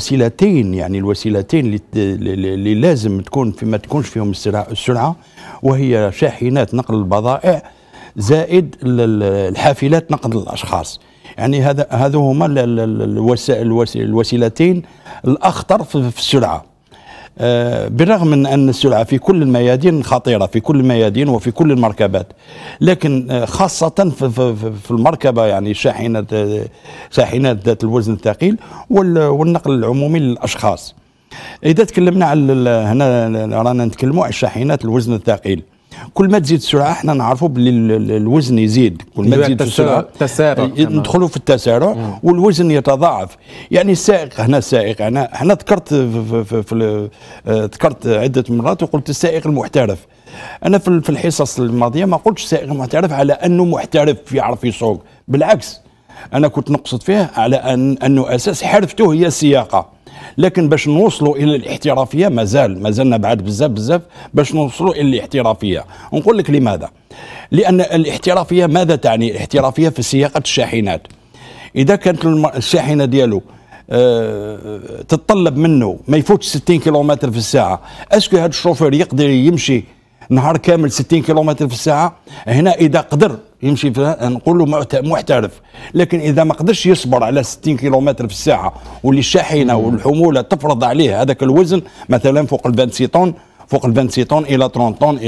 وسيلتين يعني الوسيلتين اللي لازم تكون في ما تكونش فيهم السرعه وهي شاحنات نقل البضائع زائد الحافلات نقل الاشخاص يعني هذا هذو هما الوسيلتين الاخطر في السرعه آه، بالرغم من أن السلعة في كل الميادين خطيرة في كل الميادين وفي كل المركبات لكن آه، خاصة في المركبة يعني شاحنة آه، شاحنات ذات الوزن الثقيل والنقل العمومي للأشخاص إذا تكلمنا على هنا رانا نتكلموا على الشاحنات الوزن الثقيل كل ما تزيد السرعه احنا نعرفوا باللي الوزن يزيد كل ما تزيد السرعه تسارع ندخلوا في التسارع مم. والوزن يتضاعف يعني السائق هنا السائق انا هنا ذكرت في آه، ذكرت عده مرات وقلت السائق المحترف انا في الحصص الماضيه ما قلتش سائق محترف على انه محترف يعرف يسوق بالعكس انا كنت نقصد فيه على ان انه اساس حرفته هي السياقه لكن باش نوصلوا الى الاحترافيه مازال مازلنا بعد بزاف بزاف باش نوصلوا الى الاحترافيه نقول لك لماذا لان الاحترافيه ماذا تعني الاحترافيه في سياقه الشاحنات اذا كانت الشاحنه ديالو أه تتطلب منه ما يفوتش 60 كيلومتر في الساعه اسكو هذا الشوفير يقدر يمشي نهار كامل 60 كيلومتر في الساعه هنا اذا قدر يمشي فيها نقول له محترف لكن اذا ما قدرش يصبر على 60 كيلومتر في الساعه واللي الشاحنه والحموله تفرض عليه هذاك الوزن مثلا فوق ال 26 طن فوق ال 26 طن الى 30 طن